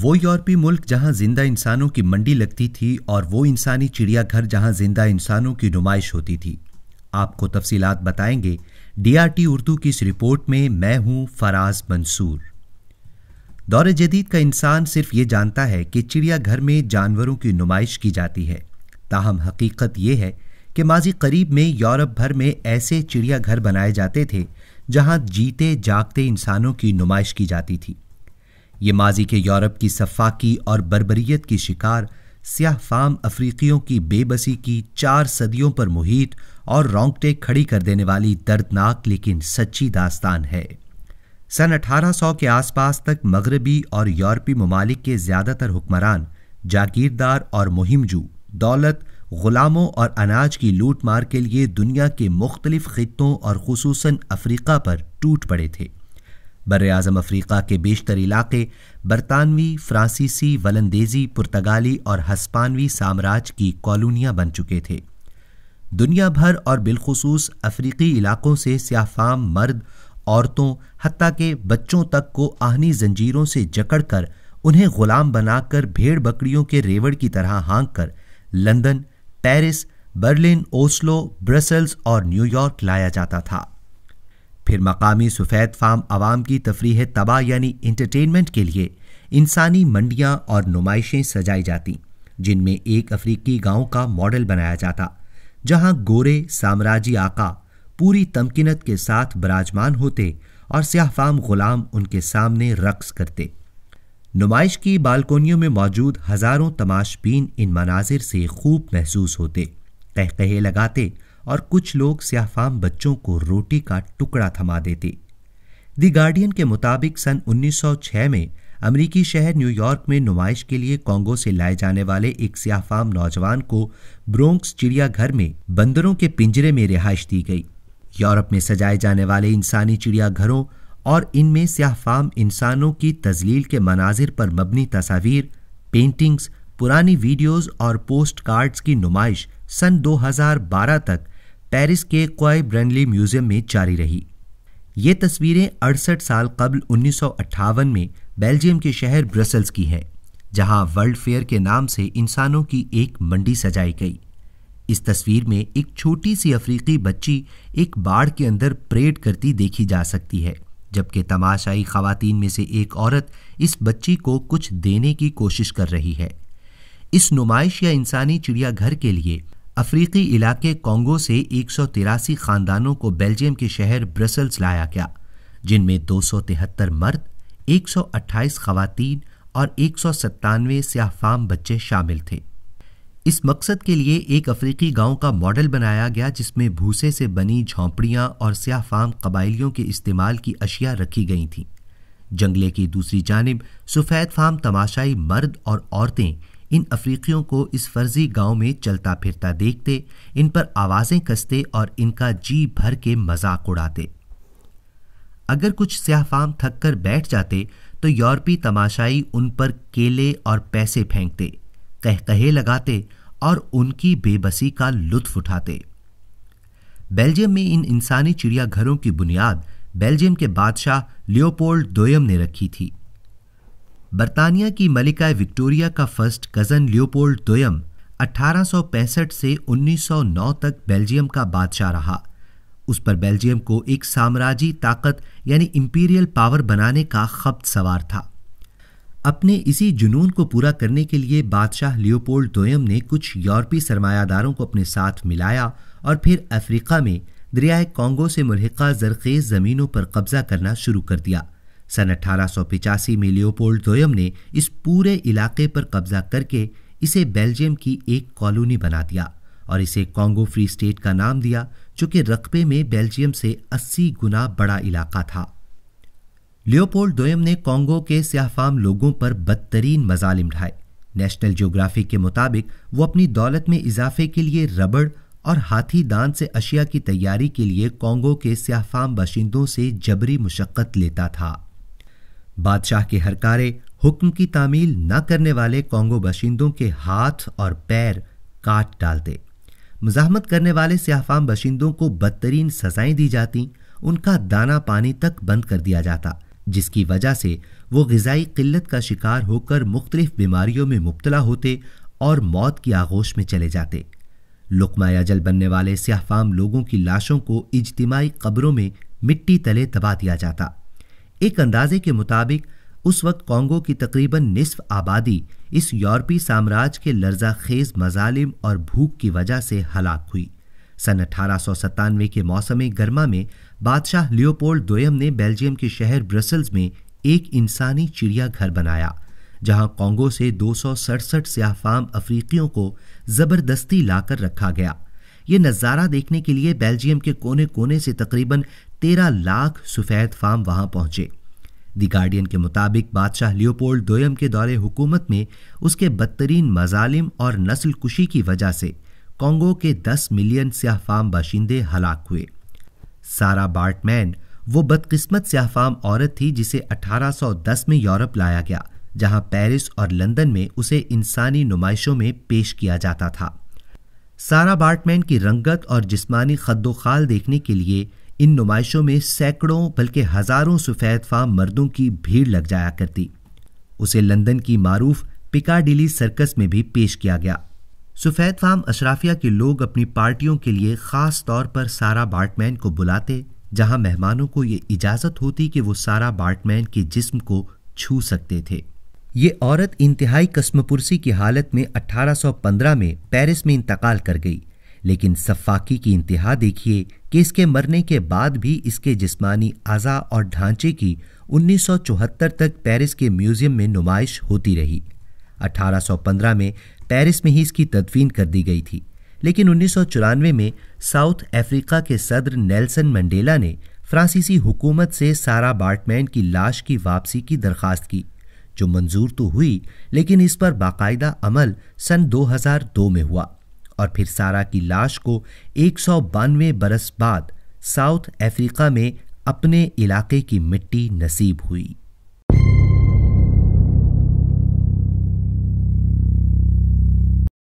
वो यूरोपी मुल्क जहां जिंदा इंसानों की मंडी लगती थी और वो इंसानी चिड़ियाघर जहां जिंदा इंसानों की नुमाइश होती थी आपको तफसीलात बताएंगे डीआरटी उर्दू की इस रिपोर्ट में मैं हूं फराज मंसूर दौर जदीद का इंसान सिर्फ ये जानता है कि चिड़ियाघर में जानवरों की नुमाइश की जाती है ताहम हकीकत यह है कि माजी करीब में यूरोप भर में ऐसे चिड़ियाघर बनाए जाते थे जहां जीते जागते इंसानों की नुमाइश की जाती थी ये माजी के यूरोप की सफाकी और बरबरीत की शिकार स्याह फाम अफ्रीकियों की बेबसी की चार सदियों पर मुहित और रोंगटे खड़ी कर देने वाली दर्दनाक लेकिन सच्ची दास्तान है सन 1800 के आसपास तक मगरबी और यूरोपी ममालिक के ज़्यादातर हुक्मरान जागीरदार और मुहिमजू दौलत ग़ुलामों और अनाज की लूट मार के लिए दुनिया के मुख्तलिफ ख़ितों और खसूस अफ्रीका पर टूट पड़े थे बर अज़म अफ्रीका के बेशतर इलाके बरतानवी फ्रांसीसी वलंदेजी पुर्तगाली और हस्पानवी साम्राज्य की कॉलोनियाँ बन चुके थे दुनिया भर और बिलखसूस अफ्रीकी इलाकों से स्याफाम मर्द औरतों हती के बच्चों तक को आहनी जंजीरों से जकड़कर उन्हें गुलाम बनाकर भेड़ बकरियों के रेवड़ की तरह हाँक कर London Paris Berlin Oslo Brussels और न्यूयॉर्क लाया जाता था फिर मकामी सफ़ेद फार्म आवाम की तफरीह तबाह यानी इंटरटेनमेंट के लिए इंसानी मंडियाँ और नुमाइशें सजाई जाती जिनमें एक अफ्रीकी गांव का मॉडल बनाया जाता जहां गोरे साम्राज्य आका पूरी तमकिनत के साथ बराजमान होते और फाम गुलाम उनके सामने रक्स करते नुमाइश की बालकोनियों में मौजूद हज़ारों तमाशबीन इन मनाजिर से खूब महसूस होते कहे लगाते और कुछ लोग स्याफाम बच्चों को रोटी का टुकड़ा थमा देते दी गार्डियन के मुताबिक सन 1906 में अमेरिकी शहर न्यूयॉर्क में नुमाइश के लिए कांगो से लाए जाने वाले एक सियाफाम नौजवान को ब्रोंक्स चिड़ियाघर में बंदरों के पिंजरे में रिहाइश दी गई यूरोप में सजाए जाने वाले इंसानी चिड़ियाघरों और इनमें स्याफाम इंसानों की तजलील के मनाजिर पर मबनी तस्वीर पेंटिंग्स पुरानी वीडियोस और पोस्ट कार्ड्स की नुमाइश सन 2012 तक पेरिस के क्वाई ब्रनली म्यूजियम में जारी रही ये तस्वीरें अड़सठ साल कबल उन्नीस में बेल्जियम के शहर ब्रसल्स की हैं जहां वर्ल्ड फेयर के नाम से इंसानों की एक मंडी सजाई गई इस तस्वीर में एक छोटी सी अफ्रीकी बच्ची एक बाढ़ के अंदर परेड करती देखी जा सकती है जबकि तमाशाई खातन में से एक औरत इस बच्ची को कुछ देने की कोशिश कर रही है इस नुमाइश या इंसानी चिड़ियाघर के लिए अफ्रीकी इलाके कांगो से एक खानदानों को बेल्जियम के शहर ब्रसल्स लाया गया जिनमें दो मर्द एक खवातीन और एक सौ सत्तानवे सियाफाम बच्चे शामिल थे इस मकसद के लिए एक अफ्रीकी गांव का मॉडल बनाया गया जिसमें भूसे से बनी झोंपड़ियां और सियाफाम कबाइलियों के इस्तेमाल की अशिया रखी गई थीं जंगले की दूसरी जानब सफ़ेद फाम तमाशाई मर्द और औरतें इन अफ्रीकियों को इस फर्जी गांव में चलता फिरता देखते इन पर आवाज़ें कसते और इनका जी भर के मजाक उड़ाते अगर कुछ स्याहफाम थक कर बैठ जाते तो यूरोपी तमाशाई उन पर केले और पैसे फेंकते कह कहे लगाते और उनकी बेबसी का लुत्फ उठाते बेल्जियम में इन इंसानी चिड़ियाघरों की बुनियाद बेल्जियम के बादशाह लियोपोल्ड दोयम ने रखी थी बर्तानिया की मलिका विक्टोरिया का फर्स्ट कज़न लियोपोल्ड दोयम 1865 से 1909 तक बेल्जियम का बादशाह रहा उस पर बेल्जियम को एक साम्राज्य ताकत यानी इम्पीरियल पावर बनाने का खपत सवार था अपने इसी जुनून को पूरा करने के लिए बादशाह लियोपोल्ड दोयम ने कुछ यूरोपीय सरमायादारों को अपने साथ मिलाया और फिर अफ्रीका में दरियाए कांगो से मुलहका जरखेज़ ज़मीनों पर कब्ज़ा करना शुरू कर दिया सन पिचासी में लियोपोल्ड दोयम ने इस पूरे इलाके पर कब्जा करके इसे बेल्जियम की एक कॉलोनी बना दिया और इसे कॉन्गो फ्री स्टेट का नाम दिया जो कि रकबे में बेल्जियम से 80 गुना बड़ा इलाका था लियोपोल्ड दोयम ने कॉन्गो के स्याहफाम लोगों पर बदतरीन मजालिम ढाए नेशनल ज्योग्राफी के मुताबिक वो अपनी दौलत में इजाफे के लिए रबड़ और हाथी दान से अशिया की तैयारी के लिए कॉन्गो के स्याहफाम बाशिंदों से जबरी मुशक्क़त लेता था बादशाह के हरकारे हुक्म की तामील न करने वाले कांगो बाशिंदों के हाथ और पैर काट डालते मजाहमत करने वाले सियाफाम बशिंदों को बदतरीन सजाएं दी जाती उनका दाना पानी तक बंद कर दिया जाता जिसकी वजह से वो गज़ाई किल्लत का शिकार होकर मुख्तलिफ बीमारियों में मुबतला होते और मौत की आगोश में चले जाते लुकमा अजल बनने वाले सियाफाम लोगों की लाशों को इजतमाही कब्रों में मिट्टी तले दबा दिया जाता एक अंदाजे के मुताबिक उस वक्त कांगो की तकरीबन निसफ आबादी इस यूरोपी साम्राज्य के लर्जा खेज मजालिम और भूख की वजह से हलाक हुई सन अठारह के मौसम गर्मा में बादशाह लियोपोल्ड दोयम ने बेल्जियम के शहर ब्रसल्स में एक इंसानी चिड़ियाघर बनाया जहां कांगो से दो सौ सड़सठ सियाफाम अफ्रीकियों को ज़बरदस्ती लाकर रखा गया ये नज़ारा देखने के लिए बेल्जियम के कोने कोने से तकरीबन तेरह लाख सफ़ेद फार्म वहां पहुंचे द गार्डियन के मुताबिक बादशाह लियोपोल्ड दोयम के दौरे हुकूमत में उसके बदतरीन मजालिम और नस्ल कुशी की वजह से कांगो के 10 मिलियन स्याह फार्म बाशिंदे हलाक हुए सारा बार्टमैन वो बदकिस्मत स्याहफाम औरत थी जिसे 1810 में यूरोप लाया गया जहां पेरिस और लंदन में उसे इंसानी नुमाइशों में पेश किया जाता था सारा बार्टमैन की रंगत और जिस्मानी खद्दोखाल देखने के लिए इन नुमाइशों में सैकड़ों बल्कि हज़ारों सफ़ेद फाम मर्दों की भीड़ लग जाया करती उसे लंदन की मारूफ पिकाडिली सर्कस में भी पेश किया गया सफ़ेद फाम अशराफिया के लोग अपनी पार्टियों के लिए ख़ास तौर पर सारा बार्टमैन को बुलाते जहां मेहमानों को ये इजाज़त होती कि वो सारा बार्टमैन के जिस्म को छू सकते थे ये औरत इंतहाई कस्मपुरसी की हालत में 1815 में पेरिस में इंतकाल कर गई लेकिन सफ़ाकी की इंतहा देखिए कि इसके मरने के बाद भी इसके जिस्मानी अज़ा और ढांचे की 1974 तक पेरिस के म्यूज़ियम में नुमाइश होती रही 1815 में पेरिस में ही इसकी तदफीन कर दी गई थी लेकिन उन्नीस में साउथ अफ्रीका के सदर नेल्सन मंडेला ने फ्रांसीसी हुकूमत से सारा बार्टमैन की लाश की वापसी की दरख्वास्त की जो मंजूर तो हुई लेकिन इस पर बाकायदा अमल सन 2002 में हुआ और फिर सारा की लाश को एक बरस बाद साउथ अफ्रीका में अपने इलाके की मिट्टी नसीब हुई